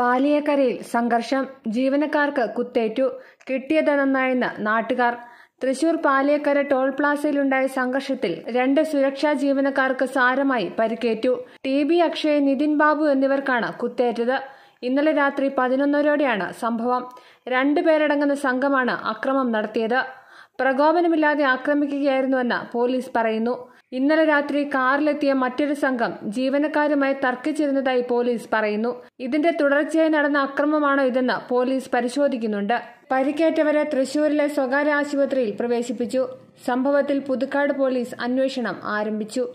പാലിയക്കരയിൽ സംഘർഷം ജീവനക്കാർക്ക് കുത്തേറ്റു കിട്ടിയതെന്നായിരുന്ന നാട്ടുകാർ തൃശൂർ പാലിയക്കര ടോൾ പ്ലാസയിലുണ്ടായ സംഘർഷത്തിൽ രണ്ട് സുരക്ഷാ ജീവനക്കാർക്ക് സാരമായി പരിക്കേറ്റു ടി ബി അക്ഷയ് നിതിൻ ബാബു എന്നിവർക്കാണ് കുത്തേറ്റത് ഇന്നലെ രാത്രി പതിനൊന്നരയോടെയാണ് സംഭവം രണ്ടുപേരടങ്ങുന്ന സംഘമാണ് അക്രമം നടത്തിയത് പ്രകോപനമില്ലാതെ ആക്രമിക്കുകയായിരുന്നുവെന്ന് പോലീസ് പറയുന്നു ഇന്നലെ രാത്രി കാറിലെത്തിയ മറ്റൊരു സംഘം ജീവനക്കാരുമായി തർക്കിച്ചിരുന്നതായി പോലീസ് പറയുന്നു ഇതിന്റെ തുടർച്ചയായി നടന്ന അക്രമമാണോ ഇതെന്ന് പോലീസ് പരിശോധിക്കുന്നുണ്ട് പരിക്കേറ്റവരെ തൃശൂരിലെ സ്വകാര്യ ആശുപത്രിയിൽ പ്രവേശിപ്പിച്ചു സംഭവത്തിൽ പുതുക്കാട് പോലീസ് അന്വേഷണം ആരംഭിച്ചു